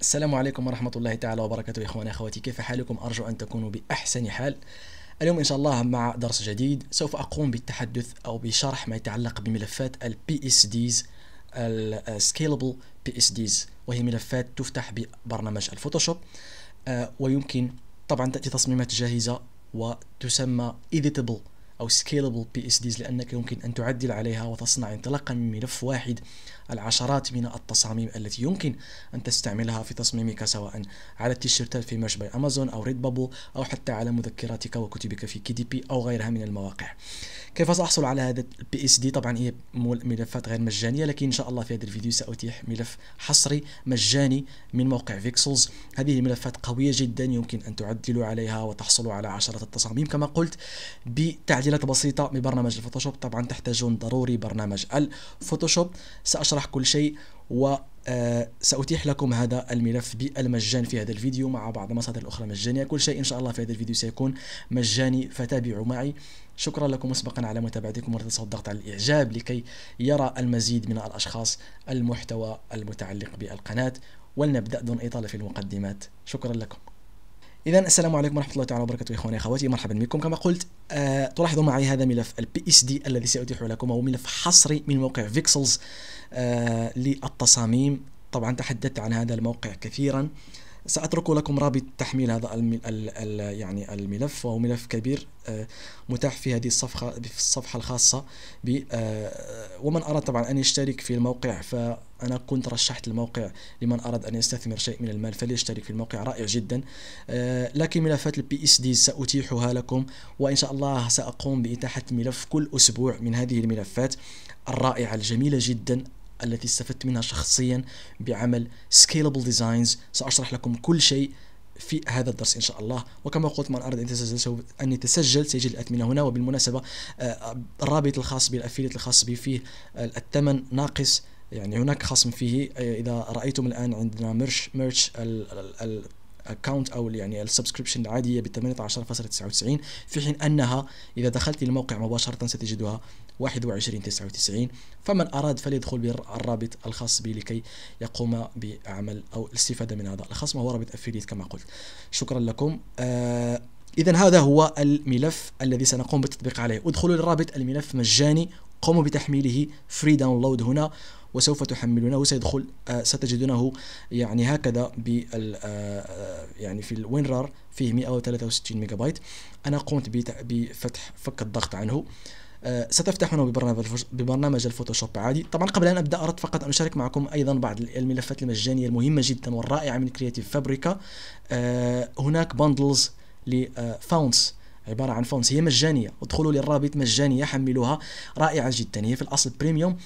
السلام عليكم ورحمة الله تعالى وبركاته إخواني أخواتي كيف حالكم أرجو أن تكونوا بأحسن حال اليوم إن شاء الله مع درس جديد سوف أقوم بالتحدث أو بشرح ما يتعلق بملفات الـ PSDs الـ Scalable PSDs وهي ملفات تفتح ببرنامج الفوتوشوب آه، ويمكن طبعا تأتي تصميمات جاهزة وتسمى Editable أو سكيلبل بي اس ديز لأنك يمكن أن تعدل عليها وتصنع انطلاقا من ملف واحد العشرات من التصاميم التي يمكن أن تستعملها في تصميمك سواء على التيشيرتات في مش باي أمازون أو ريد بابل أو حتى على مذكراتك وكتبك في كي دي بي أو غيرها من المواقع كيف سأحصل على هذا البي اس دي طبعا هي ملفات غير مجانية لكن إن شاء الله في هذا الفيديو سأتيح ملف حصري مجاني من موقع فيكسلز هذه الملفات قوية جدا يمكن أن تعدلوا عليها وتحصلوا على عشرات التصاميم كما قلت بتعديل تعديلات بسيطة ببرنامج الفوتوشوب طبعا تحتاجون ضروري برنامج الفوتوشوب سأشرح كل شيء و آه، سأتيح لكم هذا الملف بالمجان في هذا الفيديو مع بعض مصادر الأخرى مجانية كل شيء إن شاء الله في هذا الفيديو سيكون مجاني فتابعوا معي شكرا لكم مسبقا على متابعتكم ولا تنسوا الضغط على الإعجاب لكي يرى المزيد من الأشخاص المحتوى المتعلق بالقناة ولنبدأ دون إطالة في المقدمات شكرا لكم اذا السلام عليكم ورحمه الله تعالى وبركاته اخواني اخواتي مرحبا بكم كما قلت أه تلاحظون معي هذا ملف البي اس دي الذي ساتيح لكم هو ملف حصري من موقع فيكسلز أه للتصاميم طبعا تحدثت عن هذا الموقع كثيرا أه سأترك لكم رابط تحميل هذا الـ الـ يعني الملف وهو ملف كبير آه، متاح في هذه الصفحة في الصفحة الخاصة ب آه، ومن أراد طبعا أن يشترك في الموقع فأنا كنت رشحت الموقع لمن أراد أن يستثمر شيء من المال فليشترك في الموقع رائع جدا آه، لكن ملفات البي اس دي سأتيحها لكم وإن شاء الله سأقوم بإتاحة ملف كل أسبوع من هذه الملفات الرائعة الجميلة جدا التي استفدت منها شخصيا بعمل سكيلبل ديزاينز سأشرح لكم كل شيء في هذا الدرس ان شاء الله وكما قلت من اراد ان يتسجل ان يتسجل سيجد الأثمنة هنا وبالمناسبة آه، الرابط الخاص بي الافيليت الخاص بي فيه آه، الثمن ناقص يعني هناك خصم فيه آه، اذا رايتم الان عندنا ميرش ميرش الاكونت او يعني السبسكريبشن العاديه ب 18.99 في حين انها اذا دخلت الموقع مباشره ستجدها 21.99 فمن اراد فليدخل بالرابط الخاص بي لكي يقوم بعمل او الاستفاده من هذا الخصم وهو رابط افيليت كما قلت شكرا لكم آه اذا هذا هو الملف الذي سنقوم بالتطبيق عليه ادخلوا للرابط الملف مجاني قوموا بتحميله فري داونلود هنا وسوف تحملونه سيدخل آه، ستجدونه يعني هكذا بال آه، آه، يعني في الوينرار فيه 163 ميجا بايت انا قمت بفتح فك الضغط عنه ستفتحونه ببرنامج ببرنامج الفوتوشوب عادي طبعا قبل ان ابدا اردت فقط ان اشارك معكم ايضا بعض الملفات المجانيه المهمه جدا والرائعه من كرياتيف فابريكا هناك باندلز لفاونس عبارة عن فونس هي مجانية ادخلوا للرابط مجانية حملوها رائعة جدا هي في الأصل بريميوم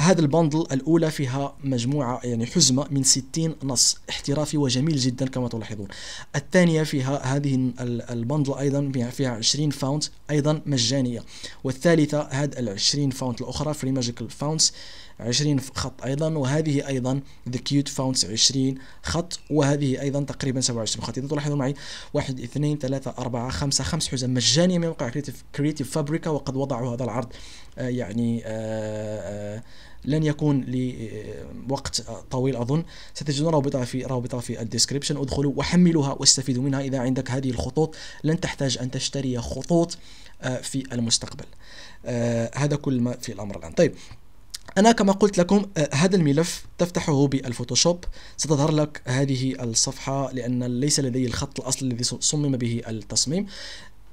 هذا البندل الأولى فيها مجموعة يعني حزمة من 60 نص احترافي وجميل جدا كما تلاحظون الثانية فيها هذه البندل أيضا فيها 20 فاونت أيضا مجانية والثالثة هذا ال 20 فاونت الأخرى فري ماجيكال فاونتس 20 خط ايضا وهذه ايضا ذا كيوت فاونس 20 خط وهذه ايضا تقريبا 27 خط اذا تلاحظوا معي 1 2 3 4 5 5 حزم مجانيه من موقع كريتيف فابريكا وقد وضعوا هذا العرض آه، يعني آه، آه، لن يكون لوقت طويل اظن ستجدون رابطها في رابطها في الديسكربشن ادخلوا وحملوها واستفيدوا منها اذا عندك هذه الخطوط لن تحتاج ان تشتري خطوط في المستقبل هذا كل ما في الامر الان طيب أنا كما قلت لكم آه، هذا الملف تفتحه بالفوتوشوب ستظهر لك هذه الصفحة لأن ليس لدي الخط الأصلي الذي صمم به التصميم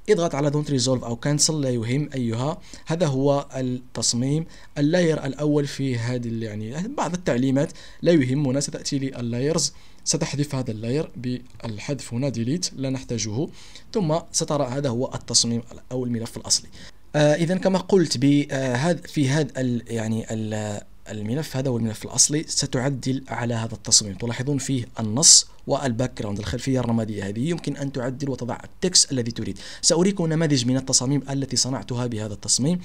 اضغط على don't resolve أو cancel لا يهم أيها هذا هو التصميم اللاير الأول في هذه يعني بعض التعليمات لا يهمنا ستأتي لي اللايرز ستحذف هذا اللاير بالحذف هنا ديليت لا نحتاجه ثم سترى هذا هو التصميم أو الملف الأصلي آه، اذا كما قلت بهذا آه، في هذا يعني الملف هذا هو الملف الاصلي ستعدل على هذا التصميم تلاحظون فيه النص والباك جراوند الخلفيه الرماديه هذه يمكن ان تعدل وتضع التكست الذي تريد ساريكم نماذج من التصاميم التي صنعتها بهذا التصميم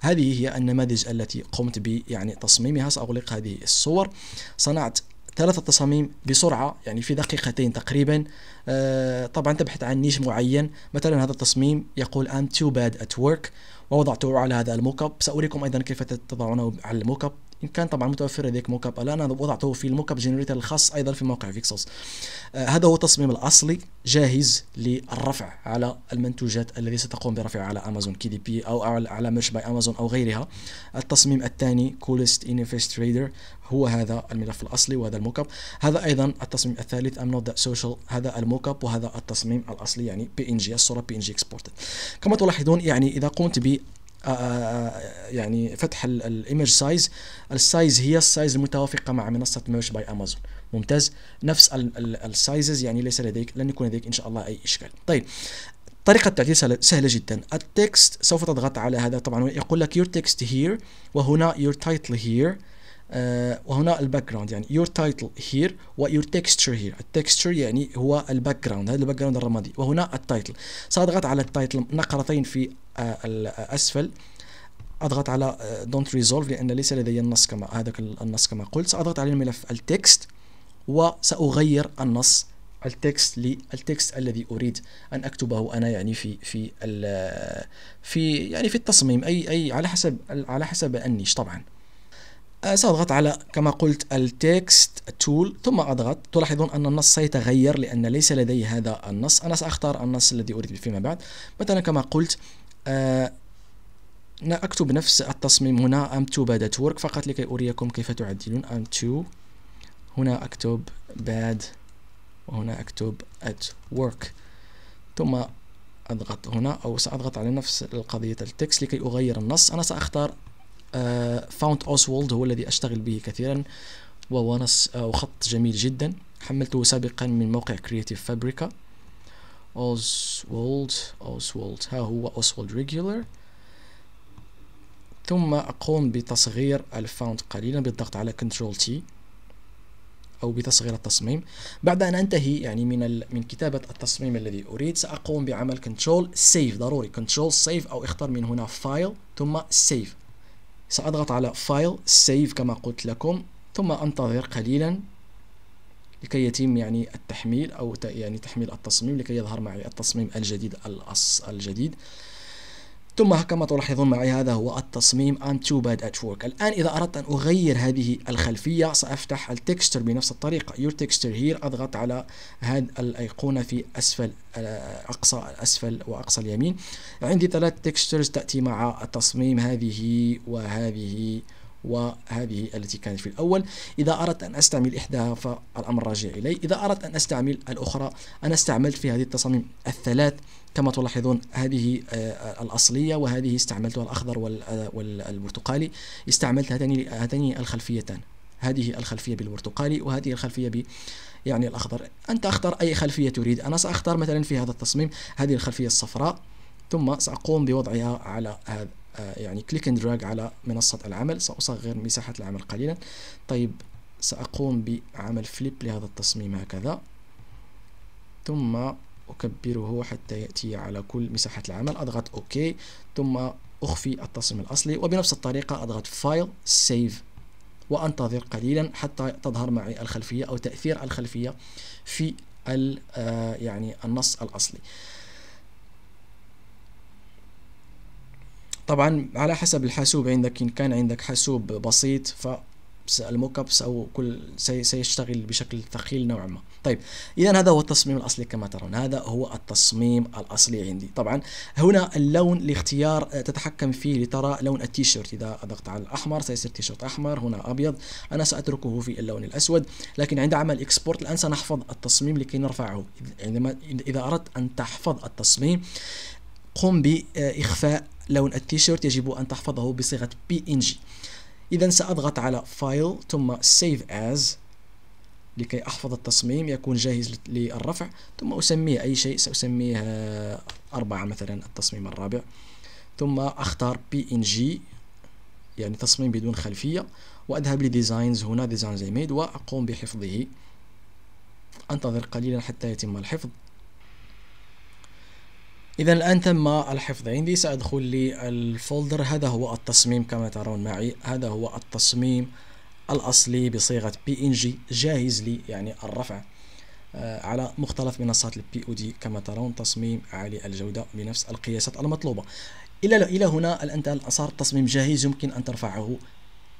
هذه هي النماذج التي قمت ب يعني تصميمها ساغلق هذه الصور صنعت ثلاثة تصاميم بسرعة يعني في دقيقتين تقريبا آه، طبعا تبحث عن نيش معين مثلا هذا التصميم يقول I'm too bad at work ووضعته على هذا الموكب سأريكم أيضا كيف تضعونه على الموكب ان كان طبعا متوفر لديك موك اب الان انا وضعته في الموك اب جنريتر الخاص ايضا في موقع فيكسوس آه هذا هو التصميم الاصلي جاهز للرفع على المنتوجات الذي ستقوم برفعها على امازون كي دي بي او على ميرش باي امازون او غيرها التصميم الثاني كولست انفست تريدر هو هذا الملف الاصلي وهذا الموك اب هذا ايضا التصميم الثالث ام نوت سوشيال هذا الموك اب وهذا التصميم الاصلي يعني بي ان جي الصوره بي ان جي اكسبورتد كما تلاحظون يعني اذا قمت ب آه، آه، آه، يعني فتح الايمج سايز السايز هي السايز المتوافقه مع منصه ميرش باي امازون ممتاز نفس السايزز يعني ليس لديك لن يكون لديك ان شاء الله اي اشكال طيب طريقة التعديل سهلة, جدا التكست سوف تضغط على هذا طبعا يقول لك your text here وهنا your title here آه، وهنا الباك جراوند يعني your title here و your texture here التكستشر يعني هو الباك جراوند هذا الباك جراوند الرمادي وهنا التايتل سأضغط على التايتل نقرتين في آه، الأسفل آه، اضغط على دونت آه، ريزولف لان ليس لدي النص كما هذاك النص كما قلت ساضغط على الملف التكست وساغير النص التكست للتكست الذي اريد ان اكتبه انا يعني في في في يعني في التصميم اي اي على حسب على حسب النيش طبعا آه، سأضغط على كما قلت التكست تول ثم أضغط تلاحظون أن النص سيتغير لأن ليس لدي هذا النص أنا سأختار النص الذي أريد فيما بعد مثلا كما قلت آه، أنا أكتب نفس التصميم هنا ام to bad at work فقط لكي أريكم كيف تعدلون ام to هنا أكتب bad وهنا أكتب at work ثم أضغط هنا أو سأضغط على نفس القضية التكست لكي أغير النص أنا سأختار فاونت uh, اوسوولد هو الذي أشتغل به كثيرا وهو نص أو آه، خط جميل جدا حملته سابقا من موقع كرياتيف فابريكا اوسوولد اوسوولد ها هو اوسوولد ريجولر ثم أقوم بتصغير الفونت قليلا بالضغط على كنترول تي أو بتصغير التصميم بعد أن أنتهي يعني من من كتابة التصميم الذي أريد سأقوم بعمل كنترول سيف ضروري كنترول سيف أو اختر من هنا فايل ثم سيف سأضغط على فايل سيف كما قلت لكم ثم أنتظر قليلا لكي يتم يعني التحميل أو يعني تحميل التصميم لكي يظهر معي التصميم الجديد الجديد ثم كما تلاحظون معي هذا هو التصميم I'm too bad at work الآن إذا أردت أن أغير هذه الخلفية سأفتح التكستر بنفس الطريقة your texture here أضغط على هذه الأيقونة في أسفل آه، أقصى الأسفل وأقصى اليمين عندي ثلاث تكسترز تأتي مع التصميم هذه وهذه وهذه التي كانت في الأول إذا أردت أن أستعمل إحداها فالأمر راجع إلي إذا أردت أن أستعمل الأخرى أنا استعملت في هذه التصاميم الثلاث كما تلاحظون هذه آه، الأصلية وهذه استعملتها الأخضر والبرتقالي آه، استعملت هاتين هاتين الخلفيتان هذه الخلفية بالبرتقالي وهذه الخلفية ب يعني الأخضر أنت أختار أي خلفية تريد أنا سأختار مثلا في هذا التصميم هذه الخلفية الصفراء ثم سأقوم بوضعها على هذا آه، يعني كليك اند دراج على منصة العمل سأصغر مساحة العمل قليلا طيب سأقوم بعمل فليب لهذا التصميم هكذا ثم أكبره حتى يأتي على كل مساحة العمل أضغط أوكي ثم أخفي التصميم الأصلي وبنفس الطريقة أضغط فايل سيف وأنتظر قليلا حتى تظهر معي الخلفية أو تأثير الخلفية في آه، يعني النص الأصلي طبعا على حسب الحاسوب عندك إن كان عندك حاسوب بسيط ف الموك او كل سي سيشتغل بشكل ثقيل نوعا ما طيب اذا هذا هو التصميم الاصلي كما ترون هذا هو التصميم الاصلي عندي طبعا هنا اللون لاختيار آه، تتحكم فيه لترى لون التيشيرت اذا ضغطت على الاحمر سيصير تيشيرت احمر هنا ابيض انا ساتركه في اللون الاسود لكن عند عمل اكسبورت الان سنحفظ التصميم لكي نرفعه عندما اذا اردت ان تحفظ التصميم قم باخفاء لون التيشيرت يجب أن تحفظه بصيغة PNG إذا سأضغط على فايل ثم Save As لكي أحفظ التصميم يكون جاهز للرفع ثم أسميه أي شيء سأسميه أربعة مثلا التصميم الرابع ثم أختار PNG يعني تصميم بدون خلفية وأذهب لديزاينز هنا ديزاينز ميد وأقوم بحفظه أنتظر قليلا حتى يتم الحفظ اذا الان تم الحفظ عندي سادخل للفولدر هذا هو التصميم كما ترون معي هذا هو التصميم الاصلي بصيغه بي ان جي جاهز لي يعني الرفع آه، على مختلف منصات البي او دي كما ترون تصميم عالي الجوده بنفس القياسات المطلوبه الى الى هنا الان صار التصميم جاهز يمكن ان ترفعه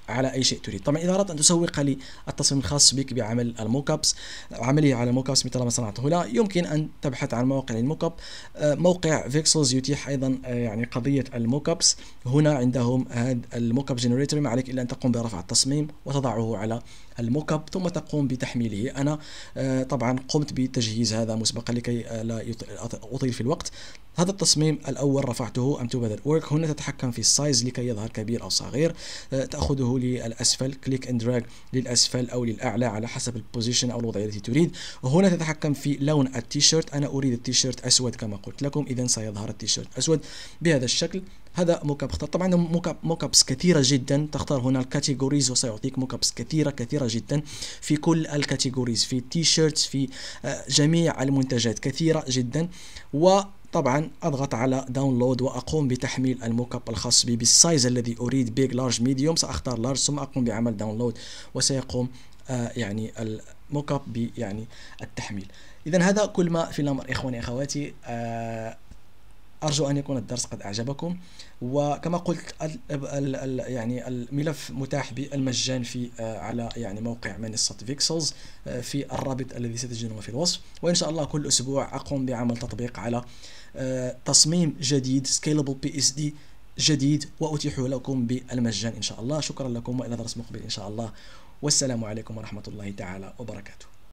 على اي شيء تريد طبعا اذا اردت ان تسوق للتصميم الخاص بك بعمل الموكابس عملي على موكابس مثل ما صنعته هنا يمكن ان تبحث عن مواقع للموكاب آه، موقع فيكسلز يتيح ايضا آه، يعني قضيه الموكابس هنا عندهم هذا الموكاب جنريتور ما عليك الا ان تقوم برفع التصميم وتضعه على الموك اب ثم تقوم بتحميله انا آه، طبعا قمت بتجهيز هذا مسبقا لكي آه، لا اطيل في الوقت هذا التصميم الأول رفعته تو بدل ورك هنا تتحكم في السايز لكي يظهر كبير أو صغير آه، تأخذه للأسفل كليك اند دراج للأسفل أو للأعلى على حسب البوزيشن أو الوضعية التي تريد هنا تتحكم في لون التيشيرت أنا أريد التيشيرت أسود كما قلت لكم إذا سيظهر التيشيرت أسود بهذا الشكل هذا موكب اختار طبعا موكب موكبس كثيره جدا تختار هنا الكاتيجوريز وسيعطيك موكبس كثيره كثيره جدا في كل الكاتيجوريز في تي شيرتس في آه، جميع المنتجات كثيره جدا و طبعا اضغط على داونلود واقوم بتحميل الموكب الخاص بي بالسايز الذي اريد بيج لارج ميديوم ساختار لارج ثم اقوم بعمل داونلود وسيقوم آه يعني الموكب ب يعني التحميل اذا هذا كل ما في الامر اخواني اخواتي آه ارجو ان يكون الدرس قد اعجبكم وكما قلت الـ الـ الـ يعني الملف متاح بالمجان في آه، على يعني موقع منصة آه، فيكسلز في الرابط الذي ستجدونه في الوصف وإن شاء الله كل أسبوع أقوم بعمل تطبيق على آه، تصميم جديد سكيلبل بي اس دي جديد وأتيحه لكم بالمجان إن شاء الله شكرا لكم وإلى درس مقبل إن شاء الله والسلام عليكم ورحمة الله تعالى وبركاته